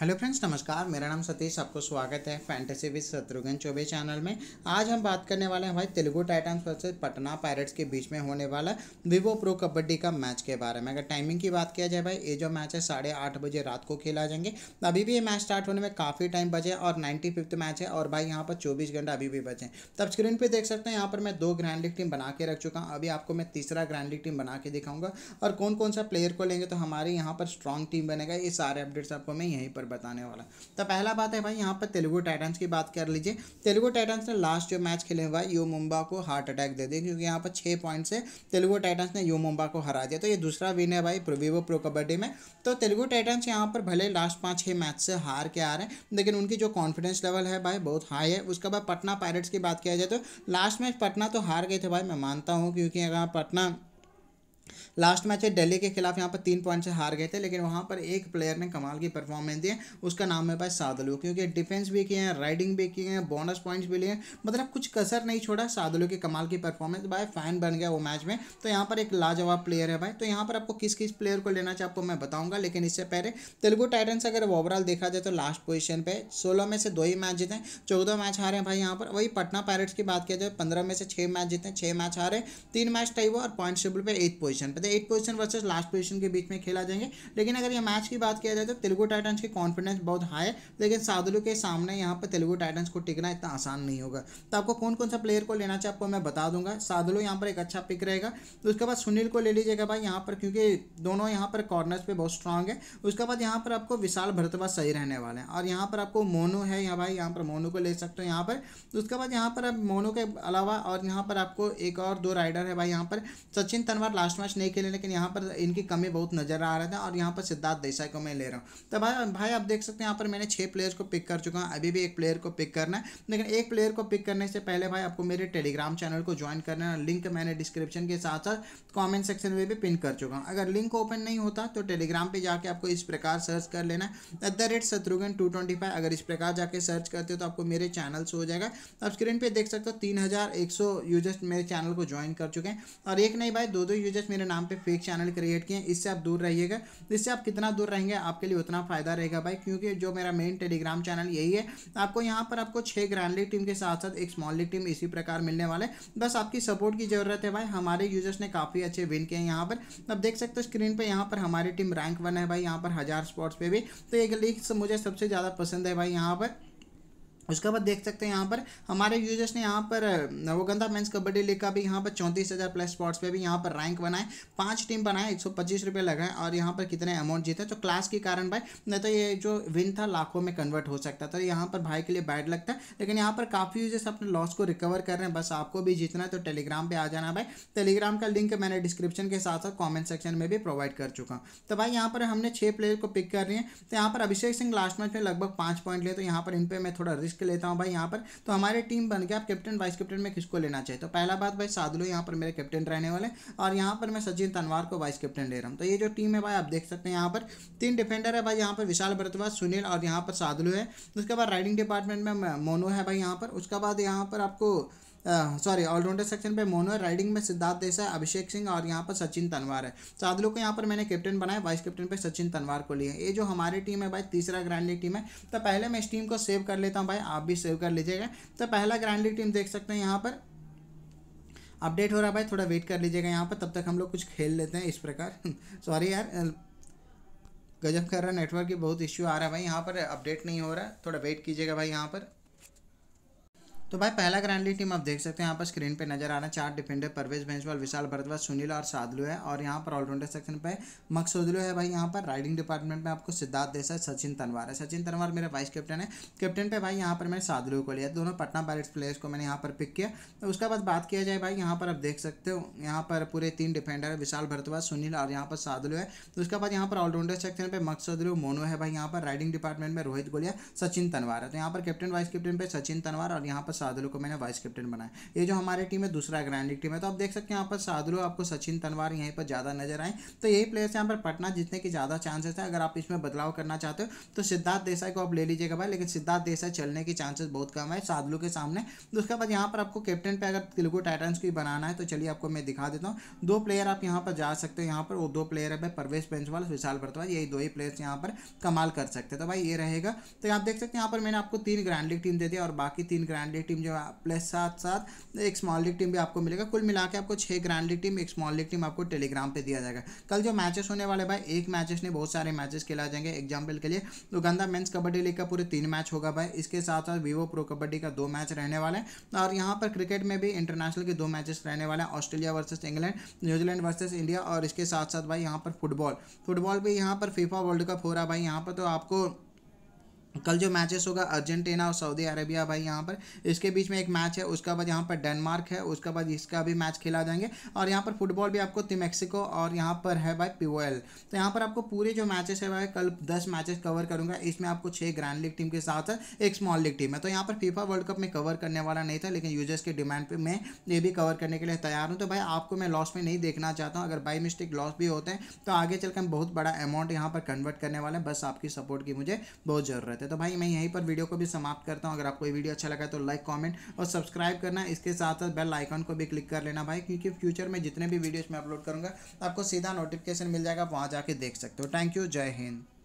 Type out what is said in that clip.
hello friends नमस्कार मेरा नाम सतीश आपको स्वागत है fantasy with Shatrughan Choubey channel में आज हम बात करने वाले हैं हमारे Telugu Titans versus Patna Pirates के बीच में होने वाला विवो प्रो कबड्डी का मैच के बारे में अगर टाइमिंग की बात किया जाए भाई ये जो मैच है साढ़े आठ बजे रात को खेला जाएंगे अभी भी ये मैच स्टार्ट होने में काफ़ी टाइम बचे और नाइन्टी फिफ्थ मैच है और भाई यहाँ पर चौबीस घंटे अभी भी बचे तब स्क्रीन पर देख सकते हैं यहाँ पर मैं दो ग्रैंड लीग टीम बना के रख चुका हूँ अभी आपको मैं तीसरा ग्रैंड लीग टीम बना के दिखाऊंगा और कौन कौन सा प्लेयर को लेंगे तो हमारे यहाँ पर स्ट्रॉन्ग टीम बनेगा ये सारे अपडेट्स आपको मैं यहीं पर बताने वाला तो पहला बात है भाई यहाँ पर तेलुगु टाइटन्स की बात कर लीजिए तेलुगु टाइटन्स ने लास्ट जो मैच खेले हुआ यू मुंबा को हार्ट अटैक दे दिया क्योंकि यहाँ पर छः पॉइंट से तेलुगु टाइटन्स ने यू मुंबा को हरा दिया तो ये दूसरा विन है भाई वीवो प्रो कबड्डी में तो तेलुगु टाइटन्स यहाँ पर भले लास्ट पाँच छः मैच से हार के आ रहे हैं लेकिन उनकी जो कॉन्फिडेंस लेवल है भाई बहुत हाई है उसके बाद पटना पायरेट्स की बात किया जाए तो लास्ट मैच पटना तो हार गए थे भाई मैं मानता हूँ क्योंकि अगर पटना लास्ट मैच है दिल्ली के खिलाफ यहाँ पर तीन पॉइंट से हार गए थे लेकिन वहाँ पर एक प्लेयर ने कमाल की परफॉर्मेंस दी है उसका नाम है भाई सादलू क्योंकि डिफेंस भी किए हैं राइडिंग भी किए हैं बोनस पॉइंट्स भी लिए हैं मतलब कुछ कसर नहीं छोड़ा सादलू की कमाल की परफॉर्मेंस भाई फैन बन गया वो मैच में तो यहाँ पर एक लाजवाब प्लेयर है भाई तो यहाँ पर आपको किस किस प्लेयर को लेना चाहिए आपको मैं बताऊँगा लेकिन इससे पहले तेलुगु टाइटन्स अगर ओवरऑल देखा जाए तो लास्ट पोजिशन पर सोलह में से दो ही मैच जीते चौदह मैच हारे हैं भाई यहाँ पर वही पटना पायरेट्स की बात किया जाए पंद्रह में से छः मैच जीते छः मैच हारे तीन मैच टाइव और पॉइंट टेबल पर एट पोजिशन पोजीशन पे तो eight position versus last position के बीच में खेला जाएंगे लेकिन अगर ये मैच की बात किया जाए तो तेलुगु टाइटन्स की कॉन्फिडेंस बहुत हाई है लेकिन साधुलू के सामने यहाँ पर तेलुगु टाइटन्स को टिकना इतना आसान नहीं होगा तो आपको कौन कौन सा प्लेयर को लेना चाहिए आपको मैं बता दूंगा साधुलू यहाँ पर एक अच्छा पिक रहेगा उसके बाद सुनील को ले लीजिएगा भाई यहाँ पर क्योंकि दोनों यहाँ पर कॉर्नर्स पर बहुत स्ट्रांग है उसके बाद यहाँ पर आपको विशाल भरतवा सही रहने वाले हैं और यहाँ पर आपको मोनू है यहाँ भाई यहाँ पर मोनू को ले सकते हो यहाँ पर उसके बाद यहाँ पर आप मोनू के अलावा और यहाँ पर आपको एक और दो राइडर है भाई यहाँ पर सचिन तनवर लास्ट में मच नहीं खेले लेकिन यहाँ पर इनकी कमी बहुत नजर आ रहा था और यहाँ पर सिद्धार्थ देसाई को मैं ले रहा हूँ तो भाई भाई आप देख सकते हैं यहाँ पर मैंने छः प्लेयर्स को पिक कर चुका हूँ अभी भी एक प्लेयर को पिक करना है लेकिन एक प्लेयर को पिक करने से पहले भाई आपको मेरे टेलीग्राम चैनल को ज्वाइन करना है लिंक मैंने डिस्क्रिप्शन के साथ साथ कॉमेंट सेक्शन में भी पिन कर चुका हूँ अगर लिंक ओपन नहीं होता तो टेलीग्राम पर जाकर आपको इस प्रकार सर्च कर लेना है at the rate Shatrughan two अगर इस प्रकार जाके सर्च करते हो तो आपको मेरे चैनल से हो जाएगा आप स्क्रीन पर देख सकते हो तीन हज़ार यूजर्स मेरे चैनल को ज्वाइन कर चुके हैं और एक नहीं भाई दो दो यूजर्स मेरे नाम पे फेक चैनल क्रिएट किए हैं इससे आप दूर रहिएगा इससे आप कितना दूर रहेंगे आपके लिए उतना फ़ायदा रहेगा भाई क्योंकि जो मेरा मेन टेलीग्राम चैनल यही है आपको यहाँ पर आपको छः ग्रांड लीग टीम के साथ साथ एक स्मॉल लीग टीम इसी प्रकार मिलने वाले बस आपकी सपोर्ट की ज़रूरत है भाई हमारे यूजर्स ने काफ़ी अच्छे विन किए हैं यहाँ पर अब देख सकते हो स्क्रीन पर यहाँ पर हमारी टीम रैंक वन है भाई यहाँ पर हज़ार स्पॉट्स पर भी तो एक लीग मुझे सबसे ज़्यादा पसंद है भाई यहाँ पर उसके बाद देख सकते हैं यहाँ पर हमारे यूजर्स ने यहाँ पर नवगंधा मेंस कबड्डी लीग का भी यहाँ पर चौंतीस हज़ार प्लस स्पॉट्स पे भी यहाँ पर रैंक बनाए पांच टीम बनाए एक सौ पच्चीस रुपये लगाए और यहाँ पर कितने अमाउंट जीते तो क्लास के कारण भाई नहीं तो ये जो विन था लाखों में कन्वर्ट हो सकता था तो यहाँ पर भाई के लिए बैड लगता है लेकिन यहाँ पर काफ़ी यूजर्स अपने लॉस को रिकवर कर रहे हैं बस आपको भी जीतना है तो टेलीग्राम पर आ जाना भाई टेलीग्राम का लिंक मैंने डिस्क्रिप्शन के साथ साथ कॉमेंट सेक्शन में भी प्रोवाइड कर चुका हूँ तो भाई यहाँ पर हमने छः प्लेयर को पिक कर रही है तो यहाँ पर अभिषेक सिंह लास्ट मैच में लगभग पाँच पॉइंट लिए तो यहाँ पर इन पर मैं थोड़ा रिस्क किसके लेता हूँ भाई यहाँ पर तो हमारे टीम बन गया आप कैप्टन वाइस कैप्टन में किसको लेना चाहिए तो पहला बात भाई साधुलो यहाँ पर मेरे कैप्टन रहने वाले और यहाँ पर मैं सचिन तनवार को वाइस कैप्टन ले रहा हूँ तो ये जो टीम है भाई आप देख सकते हैं यहाँ पर तीन डिफेंडर है भाई यहाँ पर विशाल भरतवाज सुनील और यहाँ पर साधुलो है उसके बाद राइडिंग डिपार्टमेंट में मोनो है भाई यहाँ पर उसके बाद यहाँ पर आपको सॉरी ऑलराउंडर सेक्शन पे मोनो राइडिंग में सिद्धार्थ देसाई अभिषेक सिंह और यहाँ पर सचिन तनवार है सात तो लोग को यहाँ पर मैंने कैप्टन बनाया वाइस कैप्टन पे सचिन तनवार को लिए ये जो हमारी टीम है भाई तीसरा ग्रैंड लीग टीम है तो पहले मैं इस टीम को सेव कर लेता हूँ भाई आप भी सेव कर लीजिएगा तो पहला ग्रैंड लीग टीम देख सकते हैं यहाँ पर अपडेट हो रहा है भाई थोड़ा वेट कर लीजिएगा यहाँ पर तब तक हम लोग कुछ खेल लेते हैं इस प्रकार सॉरी यार गजब कर रहा नेटवर्क की बहुत इश्यू आ रहा है भाई यहाँ पर अपडेट नहीं हो रहा है थोड़ा वेट कीजिएगा भाई यहाँ पर तो भाई पहला ग्रैंडली टीम आप देख सकते हैं यहाँ पर स्क्रीन पे नजर आ रहा है चार डिफेंडर परवेज बेंसवाल विशाल भरतवाज सुनील और साधलु है और यहाँ पर ऑलराउंडर सेक्शन पे मकसूदलू है भाई यहाँ पर राइडिंग डिपार्टमेंट में आपको सिद्धार्थ देसाई सचिन तनवार है सचिन तनवार मेरा वाइस कैप्टन है कैप्टन पे भाई यहाँ पर मैंने साधलु को लिया दोनों पटना पायरेट्स प्लेयर्स को मैंने यहाँ पर पिक किया तो उसके बाद बात किया जाए भाई यहाँ पर आप देख सकते हो यहाँ पर पूरे तीन डिफेंडर है विशाल भरतवाज सुनील और यहाँ पर साधलु है उसके बाद यहाँ पर ऑलराउंडर सेक्शन पे मकसूदलू मोनो है भाई यहाँ पर राइडिंग डिपार्टमेंट में रोहित गोलिया सचिन तनवार है तो यहाँ पर कैप्टन वाइस कैप्टन पे सचिन तनवार और यहाँ पर सादलू को मैंने वाइस कैप्टन बनाया ये जो हमारी टीम है दूसरा ग्रैंड लीग टीम है तो आप देख सकते हैं यहाँ पर सादलू आपको सचिन तनवार यहीं पर ज़्यादा नजर आए तो यही प्लेयर्स यहाँ पर पटना जीतने के ज़्यादा चांसेस हैं अगर आप इसमें बदलाव करना चाहते हो तो सिद्धार्थ देसाई को आप ले लीजिएगा भाई लेकिन सिद्धार्थ देसाई चलने के चांसेस बहुत कम है सादलू के सामने तो उसके बाद यहाँ पर आपको कैप्टन पे अगर तेलुगु टाइटन्स की बनाना है तो चलिए आपको मैं दिखा देता हूँ दो प्लेयर आप यहाँ पर जा सकते हो यहाँ पर वो दो प्लेयर है भाई परवेश बेंचवाल विशाल भरतवाल यही दो ही प्लेयर्स यहाँ पर कमाल कर सकते हैं तो भाई ये रहेगा तो आप देख सकते हैं यहाँ पर मैंने आपको तीन ग्रैंड लीग टीम दे दी और बाकी तीन ग्रैंड लीग टीम जो है प्लस साथ साथ एक स्मॉल लीग टीम भी आपको मिलेगा कुल मिला आपको छः ग्रैंड लीग टीम एक स्मॉल लीग टीम आपको टेलीग्राम पर दिया जाएगा कल जो मैचेस होने वाले भाई एक मैचेस नहीं बहुत सारे मैचेस खेला जाएंगे एग्जाम्पल के लिए उगंदा मेन्स कबड्डी लीग का पूरे तीन मैच होगा भाई इसके साथ साथ वीवो प्रो कबड्डी का दो मैच रहने वाला है और यहाँ पर क्रिकेट में भी इंटरनेशनल के दो मैचेस रहने वाले हैं Australia versus England New Zealand versus India और इसके साथ साथ भाई यहाँ पर फुटबॉल फुटबॉल भी यहाँ पर फीफा वर्ल्ड कप हो रहा है भाई यहाँ पर तो आपको कल जो मैचेस होगा अर्जेंटीना और सऊदी अरेबिया भाई यहाँ पर इसके बीच में एक मैच है उसके बाद यहाँ पर डेनमार्क है उसके बाद इसका भी मैच खेला जाएंगे और यहाँ पर फुटबॉल भी आपको मेक्सिको और यहाँ पर है भाई पीओएल तो यहाँ पर आपको पूरे जो मैचेस है भाई कल दस मैचेस कवर करूँगा इसमें आपको छः ग्रैंड लीग टीम के साथ एक स्मॉल लीग टीम है तो यहाँ पर फीफा वर्ल्ड कप में कवर करने वाला नहीं था लेकिन यूजर्स के डिमांड पर मैं ये भी कवर करने के लिए तैयार हूँ तो भाई आपको मैं लॉस में नहीं देखना चाहता हूँ अगर बाई मिस्टेक लॉस भी होते हैं तो आगे चल हम बहुत बड़ा अमाउंट यहाँ पर कन्वर्ट करने वाले हैं बस आपकी सपोर्ट की मुझे बहुत ज़रूरत है हैं तो भाई मैं यहीं पर वीडियो को भी समाप्त करता हूँ अगर आपको वीडियो अच्छा लगा तो लाइक कॉमेंट और सब्सक्राइब करना इसके साथ साथ बेल आइकन को भी क्लिक कर लेना भाई क्योंकि फ्यूचर में जितने भी वीडियोज़ मैं अपलोड करूँगा आपको सीधा नोटिफिकेशन मिल जाएगा वहाँ जाके देख सकते हो थैंक यू जय हिंद